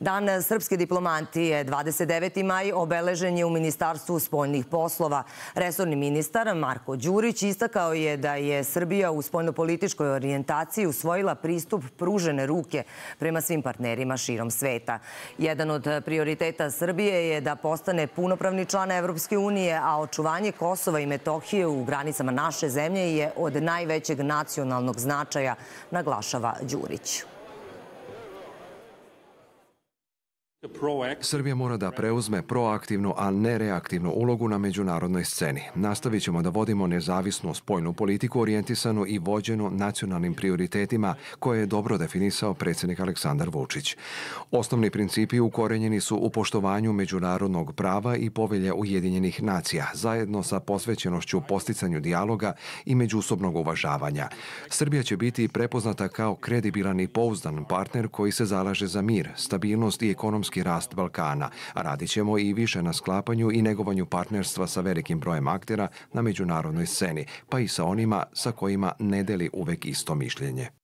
Dan srpske diplomatije 29. maj obeležen je u Ministarstvu spoljnih poslova. Resorni ministar Marko Đurić istakao je da je Srbija u spoljnopolitičkoj orijentaciji usvojila pristup pružene ruke prema svim partnerima širom sveta. Jedan od prioriteta Srbije je da postane punopravni član Evropske unije, a očuvanje Kosova i Metohije u granicama naše zemlje je od najvećeg nacionalnog značaja, naglašava Đurić. Srbija mora da preuzme proaktivnu, a ne reaktivnu ulogu na međunarodnoj sceni. Nastavit ćemo da vodimo nezavisnu spoljnu politiku orijentisanu i vođenu nacionalnim prioritetima koje je dobro definisao predsjednik Aleksandar Vučić. Osnovni principi ukorenjeni su u poštovanju međunarodnog prava i povelje Ujedinjenih nacija, zajedno sa posvećenošću posticanju dijaloga i međusobnog uvažavanja. Srbija će biti prepoznata kao kredibilan i pouzdan partner koji se zalaže za mir, stabilnost i ekonomsku ekonomski rast Balkana. Radit ćemo i više na sklapanju i negovanju partnerstva sa velikim brojem aktera na međunarodnoj sceni, pa i sa onima sa kojima ne deli uvek isto mišljenje.